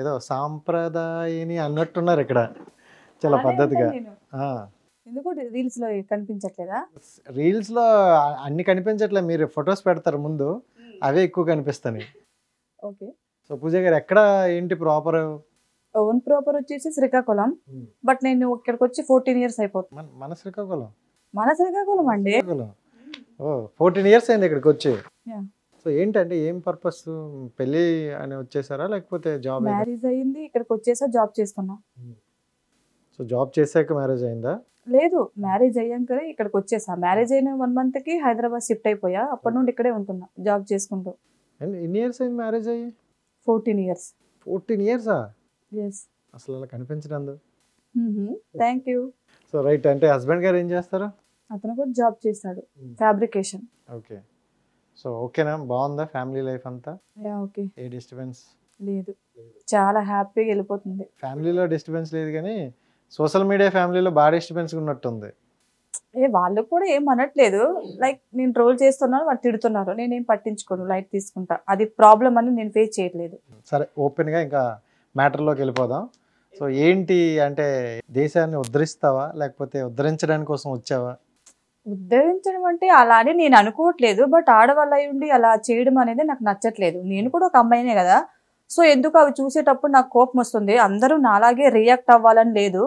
ఏదో సాంప్రదాయని అన్నట్టున్నారు ఇక్కడ చాలా పద్ధతిగా ఎందుకు రీల్స్ లో కనిపించట్లేదా రీల్స్ లో అన్ని కనిపించట్లేదు మీరు ఫొటోస్ పెడతారు ముందు అవే ఎక్కువ కనిపిస్తాయి ఓకే సో పూజ గారు ఎక్కడ ఏంటి ప్రాపర్ ఓన్ ప్రాపర్ వచ్చేసి శ్రీకాకుళం బట్ నేను ఇక్కడికి వచ్చి ఫోర్టీన్ ఇయర్స్ అయిపోతుంది మన శ్రీకాకుళం మన శ్రీకాకుళం అండి ఓ ఫోర్టీన్ ఇయర్స్ అయింది ఇక్కడికి వచ్చి సో ఏంటంటే ఏం పర్పస్ పెళ్ళి అని వచ్చేసారా లేకపోతే జాబ్ మ్యారేజ్ అయింది ఇక్కడికి వచ్చేసా జాబ్ చేస్తున్నా సో జాబ్ చేసాక మ్యారేజ్ అయిందా లేదు మ్యారేజ్ అయ్యాక ఇక్కడికి వచ్చేసా మ్యారేజ్ అయిన వన్ మంత్ కి హైదరాబాద్ షిఫ్ట్ అయిపోయా అప్పటి నుండి ఇక్కడే ఉంటున్నా జాబ్ చేసుకుంటూ అండ్ ఎన్ని ఇయర్స్ అయింది మ్యారేజ్ అయ్యి ఫోర్టీన్ ఇయర్స్ ఫోర్టీన్ ఇయర్సా ఎస్ అసలు అలా కనిపించడం థ్యాంక్ యూ సో రైట్ అంటే హస్బెండ్ గారు ఏం చేస్తారు అతను కూడా జాబ్ చేస్తాడు ఫ్యాబ్రికేషన్ ఓకే సో ఓకేనా బాగుందా ఫ్యామిలీ లైఫ్ అంతా ఓకే ఏ డిస్టర్బెన్స్ లేదు చాలా హ్యాపీగా వెళ్ళిపోతుంది ఫ్యామిలీలో డిస్టర్బెన్స్ లేదు కానీ సోషల్ మీడియా ఫ్యామిలీలో బాగా డిస్టర్బెన్స్ ఉన్నట్టుంది ఏ వాళ్ళు కూడా ఏం అనట్లేదు లైక్ నేను ట్రోల్ చేస్తున్నాను వాళ్ళు తిడుతున్నారు నేనేం పట్టించుకోను లైట్ తీసుకుంటా అది ప్రాబ్లం అని నేను ఫేస్ చేయట్లేదు సరే ఓపెన్గా ఇంకా మ్యాటర్లోకి వెళ్ళిపోదాం సో ఏంటి అంటే దేశాన్ని ఉద్ధరిస్తావా లేకపోతే ఉద్ధరించడానికి కోసం వచ్చావా ఉద్ధరించడం అంటే అలా అని నేను అనుకోవట్లేదు బట్ ఆడవాళ్ళ ఉండి అలా చేయడం అనేది నాకు నచ్చట్లేదు నేను కూడా ఒక అమ్మాయినే కదా సో ఎందుకు అవి చూసేటప్పుడు నాకు కోపం వస్తుంది అందరూ నాలాగే రియాక్ట్ అవ్వాలని లేదు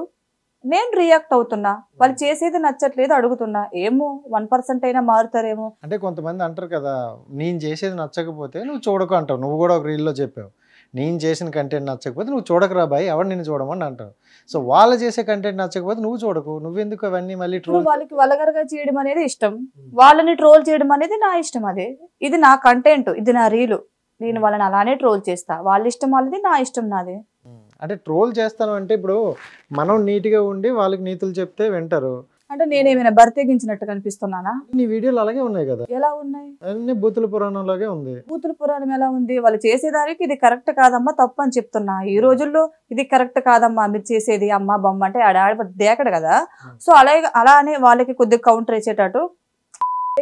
నేను రియాక్ట్ అవుతున్నా వాళ్ళు hmm. చేసేది నచ్చట్లేదు అడుగుతున్నా ఏమో వన్ పర్సెంట్ అయినా మారుతారేమో అంటే కొంతమంది అంటారు కదా నేను చేసేది నచ్చకపోతే నువ్వు చూడకు అంటావు నువ్వు కూడా ఒక రీల్లో చెప్పావు నేను చేసిన కంటెంట్ నచ్చకపోతే నువ్వు చూడకరా బాయ్ ఎవరు నిన్ను చూడమని అంటారు సో వాళ్ళు చేసే కంటెంట్ నచ్చకపోతే నువ్వు చూడకు నువ్వెందుకు అవన్నీ మళ్ళీ ట్రోల్ వాళ్ళకి వలగరగా చేయడం అనేది ఇష్టం వాళ్ళని ట్రోల్ చేయడం అనేది నా ఇష్టం అది ఇది నా కంటెంట్ ఇది నా రీలు నేను వాళ్ళని అలానే ట్రోల్ చేస్తా వాళ్ళ ఇష్టం వాళ్ళది నా ఇష్టం నాది అంటే ట్రోల్ చేస్తాను అంటే ఇప్పుడు మనం నీట్గా ఉండి వాళ్ళకి నీతులు చెప్తే వింటారు అంటే నేనేమైనా బరితెగించినట్టు కనిపిస్తున్నానా నీ వీడియోలు అలాగే ఉన్నాయి కదా ఎలా ఉన్నాయి అన్ని బూతుల పురాణం లాగే ఉంది బూతుల పురాణం ఎలా ఉంది వాళ్ళు చేసేదానికి ఇది కరెక్ట్ కాదమ్మా తప్పు అని చెప్తున్నా ఈ రోజుల్లో ఇది కరెక్ట్ కాదమ్మా మీరు చేసేది అమ్మ బొమ్మ అంటే ఆడ దేకడు కదా సో అలాగే అలానే వాళ్ళకి కొద్దిగా కౌంటర్ వేసేటట్టు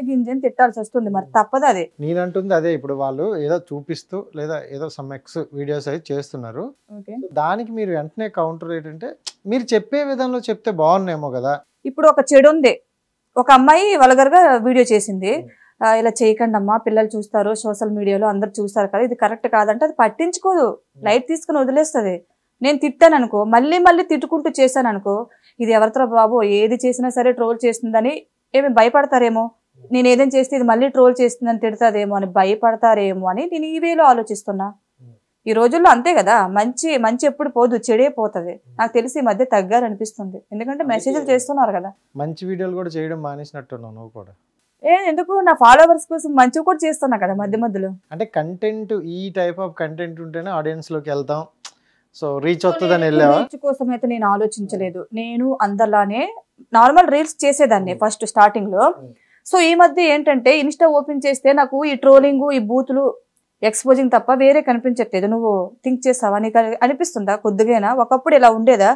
గింజని తిట్టాల్సి వస్తుంది మరి తప్పదు అదే నేనంటుంది అదే ఇప్పుడు వాళ్ళు ఏదో చూపిస్తూ లేదా ఏదో సమ్ ఎక్స్ వీడియోస్ అయితే చేస్తున్నారు దానికి మీరు వెంటనే కౌంటర్ ఏంటంటే మీరు చెప్పే విధంలో చెప్తే బాగున్నాయేమో కదా ఇప్పుడు ఒక చెడు ఉంది ఒక అమ్మాయి వలగర్గా వీడియో చేసింది ఇలా చేయకండి అమ్మా పిల్లలు చూస్తారు సోషల్ మీడియాలో అందరు చూస్తారు కదా ఇది కరెక్ట్ కాదంటే అది పట్టించుకోదు లైట్ తీసుకుని వదిలేస్తుంది నేను తిట్టాను అనుకో మళ్ళీ మళ్ళీ తిట్టుకుంటూ చేశాను అనుకో ఇది ఎవరితో బాబు ఏది చేసినా సరే ట్రోల్ చేస్తుందని ఏమి భయపడతారేమో నేను ఏదైనా చేస్తే ఇది మళ్ళీ ట్రోల్ చేస్తుందని తిడతాదేమో అని భయపడతారేమో అని నేను ఈ వేలో ఆలోచిస్తున్నా ఈ రోజుల్లో అంతే కదా మంచి మంచి ఎప్పుడు పోదు చెడే పోతుంది నాకు తెలిసి ఈ మధ్య తగ్గారు అనిపిస్తుంది ఎందుకంటే మెసేజ్లు చేస్తున్నారు కదా మంచి వీడియోలు కూడా చేయడం మానేసినట్టున్నావు నువ్వు కూడా ఏ ఎందుకు నా ఫాలోవర్స్ కోసం మంచి కూడా చేస్తున్నా కదా మధ్య మధ్యలో అంటే కంటెంట్ ఈ టైప్ ఆఫ్ కంటెంట్ ఉంటేనే ఆడియన్స్ లోకి వెళ్తాం సో రీచ్ వస్తుందని రీచ్ కోసం అయితే నేను ఆలోచించలేదు నేను అందరిలానే నార్మల్ రీల్స్ చేసేదాన్ని ఫస్ట్ hmm. స్టార్టింగ్ లో సో hmm. ఈ మధ్య ఏంటంటే ఇన్స్టా ఓపెన్ చేస్తే నాకు ఈ ట్రోలింగ్ ఈ బూతులు ఎక్స్పోజింగ్ తప్ప వేరే కనిపించట్లేదు నువ్వు థింక్ చేస్తావా నీకు అనిపిస్తుందా కొద్దిగా ఒకప్పుడు ఇలా ఉండేదా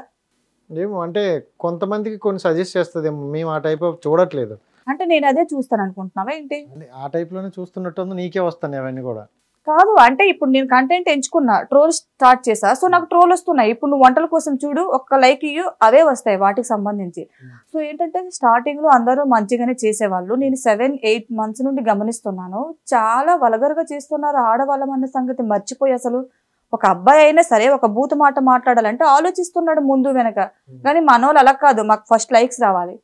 ఏమో అంటే కొంతమందికి కొన్ని సజెస్ట్ చేస్తుంది మేము ఆ టైప్ చూడట్లేదు అంటే నేను అదే చూస్తాను అనుకుంటున్నావా ఏంటి ఆ టైప్ లోనే చూస్తున్నట్టు నీకే వస్తాను అవన్నీ కూడా కాదు అంటే ఇప్పుడు నేను కంటెంట్ ఎంచుకున్నా ట్రోల్ స్టార్ట్ చేసా సో నాకు ట్రోల్ వస్తున్నాయి ఇప్పుడు నువ్వు వంటల కోసం చూడు ఒక్క లైక్ ఇయ్యు అవే వస్తాయి వాటికి సంబంధించి hmm. సో ఏంటంటే స్టార్టింగ్ లో అందరూ మంచిగానే చేసేవాళ్ళు నేను సెవెన్ ఎయిట్ మంత్స్ నుండి గమనిస్తున్నాను చాలా వలగరగా చేస్తున్నారు ఆడవాళ్ళం అన్న సంగతి మర్చిపోయి అసలు ఒక అబ్బాయి అయినా సరే ఒక బూత్ మాట మాట్లాడాలంటే ఆలోచిస్తున్నాడు ముందు వెనక hmm. కానీ మన వాళ్ళు అలా కాదు మాకు ఫస్ట్ లైక్స్ రావాలి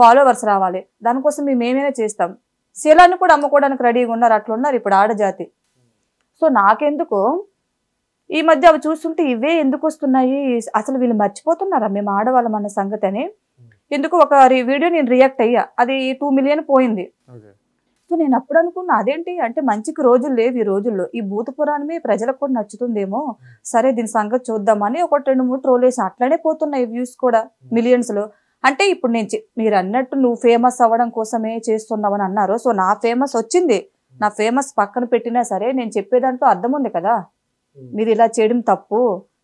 ఫాలోవర్స్ hmm. రావాలి దానికోసం మేము ఏమైనా చేస్తాం శీలాన్ని కూడా అమ్ముకోవడానికి రెడీగా ఉన్నారు అట్లున్నారు ఇప్పుడు ఆడజాతి సో నాకెందుకు ఈ మధ్య అవి చూస్తుంటే ఇవే ఎందుకు వస్తున్నాయి అసలు వీళ్ళు మర్చిపోతున్నారా మేము ఆడవాళ్ళం అన్న సంగతి అని hmm. ఎందుకు ఒక వీడియో నేను రియాక్ట్ అయ్యా అది టూ మిలియన్ పోయింది సో నేను అప్పుడు అనుకున్నా అదేంటి అంటే మంచికి రోజులు లేవు ఈ రోజుల్లో ఈ భూత పురాణమే ప్రజలకు కూడా నచ్చుతుందేమో hmm. సరే దీని సంగతి చూద్దామని ఒకటి రెండు మూడు ట్రోల్ వేసి అట్లనే పోతున్నాయి వ్యూస్ కూడా hmm. మిలియన్స్ లో అంటే ఇప్పుడు నేను మీరు అన్నట్టు నువ్వు ఫేమస్ అవ్వడం కోసమే చేస్తున్నావు అన్నారు సో నా ఫేమస్ వచ్చింది నా ఫేమస్ పక్కన పెట్టినా సరే నేను చెప్పే దాంట్లో అర్థం ఉంది కదా మీరు ఇలా చేయడం తప్పు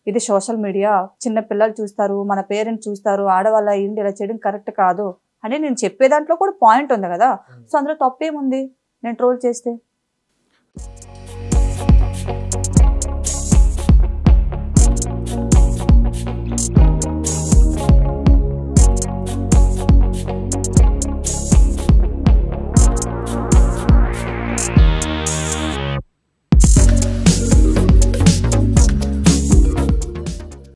ఇది సోషల్ మీడియా చిన్న పిల్లలు చూస్తారు మన పేరెంట్స్ చూస్తారు ఆడవాళ్ళ ఏంటి ఇలా చేయడం కరెక్ట్ కాదు అని నేను చెప్పే దాంట్లో కూడా పాయింట్ ఉంది కదా సో అందులో తప్పేముంది నేను ట్రోల్ చేస్తే